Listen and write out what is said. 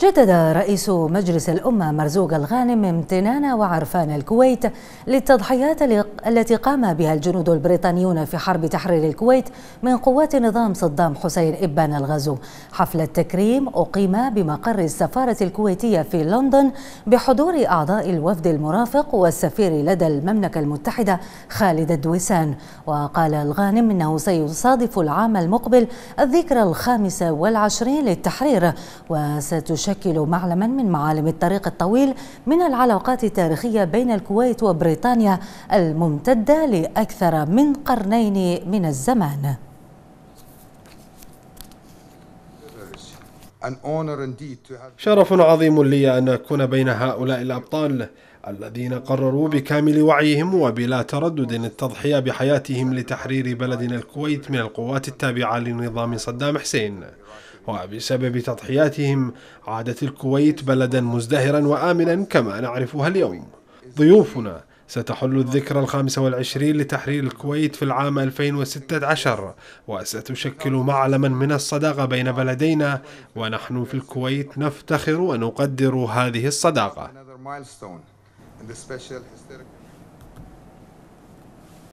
جدد رئيس مجلس الأمة مرزوق الغانم امتنان وعرفان الكويت للتضحيات التي قام بها الجنود البريطانيون في حرب تحرير الكويت من قوات نظام صدام حسين إبان الغزو حفل التكريم أقيم بمقر السفارة الكويتية في لندن بحضور أعضاء الوفد المرافق والسفير لدى المملكة المتحدة خالد الدويسان وقال الغانم إنه سيصادف العام المقبل الذكرى الخامسة والعشرين للتحرير وستشارك تشكل معلما من معالم الطريق الطويل من العلاقات التاريخية بين الكويت وبريطانيا الممتدة لأكثر من قرنين من الزمان شرف عظيم لي أن أكون بين هؤلاء الأبطال الذين قرروا بكامل وعيهم وبلا تردد التضحية بحياتهم لتحرير بلدنا الكويت من القوات التابعة لنظام صدام حسين وبسبب تضحياتهم عادت الكويت بلدا مزدهرا وآمنا كما نعرفها اليوم ضيوفنا ستحل الذكرى الخامسة والعشرين لتحرير الكويت في العام 2016 وستشكل معلما من الصداقة بين بلدينا ونحن في الكويت نفتخر ونقدر هذه الصداقة